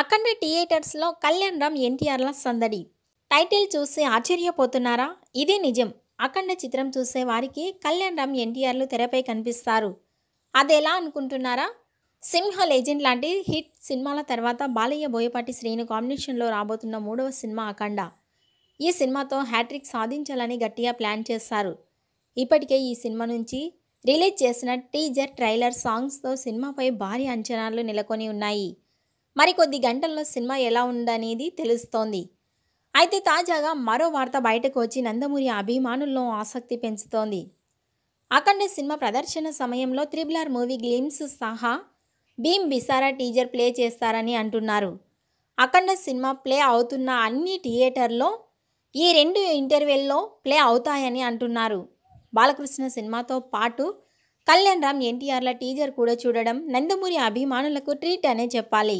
అఖండ థియేటర్స్లో కళ్యాణ్ రామ్ ఎన్టీఆర్ల సందడి టైటిల్ చూసి ఆశ్చర్యపోతున్నారా ఇదే నిజం అఖండ చిత్రం చూసే వారికి కళ్యాణ్ రామ్ ఎన్టీఆర్లు తెరపై కనిపిస్తారు అదెలా అనుకుంటున్నారా సింహ లెజెండ్ లాంటి హిట్ సినిమాల తర్వాత బాలయ్య బోయపాటి శ్రీను కాంబినేషన్లో రాబోతున్న మూడవ సినిమా అఖండ ఈ సినిమాతో హ్యాట్రిక్ సాధించాలని గట్టిగా ప్లాన్ చేస్తారు ఇప్పటికే ఈ సినిమా నుంచి రిలీజ్ చేసిన టీజర్ ట్రైలర్ సాంగ్స్తో సినిమాపై భారీ అంచనాలు నెలకొని ఉన్నాయి మరికొద్ది గంటల్లో సినిమా ఎలా ఉందనేది తెలుస్తోంది అయితే తాజాగా మరో వార్త బయటకు వచ్చి నందమూరి అభిమానుల్లో ఆసక్తి పెంచుతోంది అఖండ సినిమా ప్రదర్శన సమయంలో త్రిబులార్ మూవీ గ్లిమ్స్ సహా భీమ్ బిసారా టీజర్ ప్లే చేస్తారని అంటున్నారు అఖండ సినిమా ప్లే అవుతున్న అన్ని థియేటర్లో ఈ రెండు ఇంటర్వెల్లో ప్లే అవుతాయని అంటున్నారు బాలకృష్ణ సినిమాతో పాటు కళ్యాణ్ రామ్ ఎన్టీఆర్ల టీజర్ కూడా చూడడం నందమూరి అభిమానులకు ట్రీట్ అనే చెప్పాలి